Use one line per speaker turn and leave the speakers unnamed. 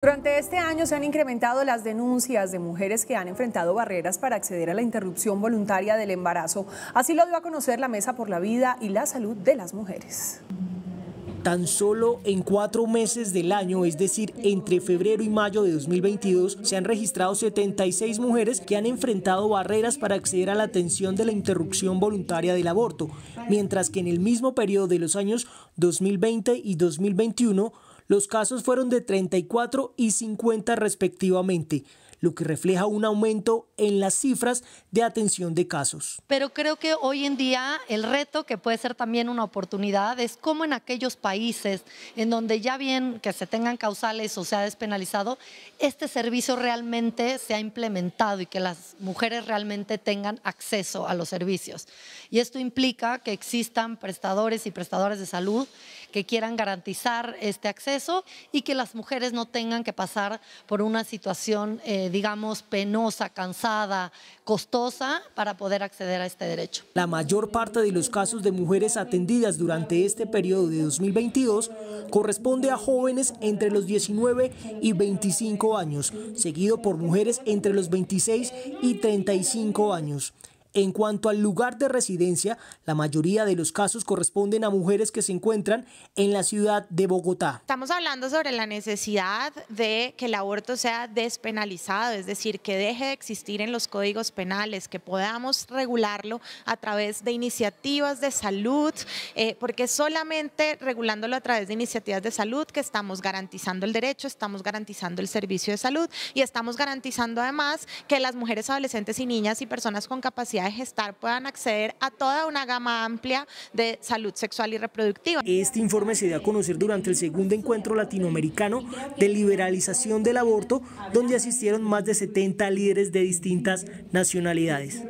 Durante este año se han incrementado las denuncias de mujeres que han enfrentado barreras para acceder a la interrupción voluntaria del embarazo. Así lo dio a conocer la Mesa por la Vida y la Salud de las Mujeres. Tan solo en cuatro meses del año, es decir, entre febrero y mayo de 2022, se han registrado 76 mujeres que han enfrentado barreras para acceder a la atención de la interrupción voluntaria del aborto, mientras que en el mismo periodo de los años 2020 y 2021, los casos fueron de 34 y 50 respectivamente lo que refleja un aumento en las cifras de atención de casos.
Pero creo que hoy en día el reto, que puede ser también una oportunidad, es cómo en aquellos países en donde ya bien que se tengan causales o se ha despenalizado, este servicio realmente se ha implementado y que las mujeres realmente tengan acceso a los servicios. Y esto implica que existan prestadores y prestadoras de salud que quieran garantizar este acceso y que las mujeres no tengan que pasar por una situación, eh, digamos, penosa, cansada, costosa para poder acceder a este derecho.
La mayor parte de los casos de mujeres atendidas durante este periodo de 2022 corresponde a jóvenes entre los 19 y 25 años, seguido por mujeres entre los 26 y 35 años. En cuanto al lugar de residencia, la mayoría de los casos corresponden a mujeres que se encuentran en la ciudad de Bogotá.
Estamos hablando sobre la necesidad de que el aborto sea despenalizado, es decir, que deje de existir en los códigos penales, que podamos regularlo a través de iniciativas de salud, eh, porque solamente regulándolo a través de iniciativas de salud que estamos garantizando el derecho, estamos garantizando el servicio de salud y estamos garantizando además que las mujeres adolescentes y niñas y personas con capacidad de gestar puedan acceder a toda una gama amplia de salud sexual y reproductiva.
Este informe se dio a conocer durante el segundo encuentro latinoamericano de liberalización del aborto, donde asistieron más de 70 líderes de distintas nacionalidades.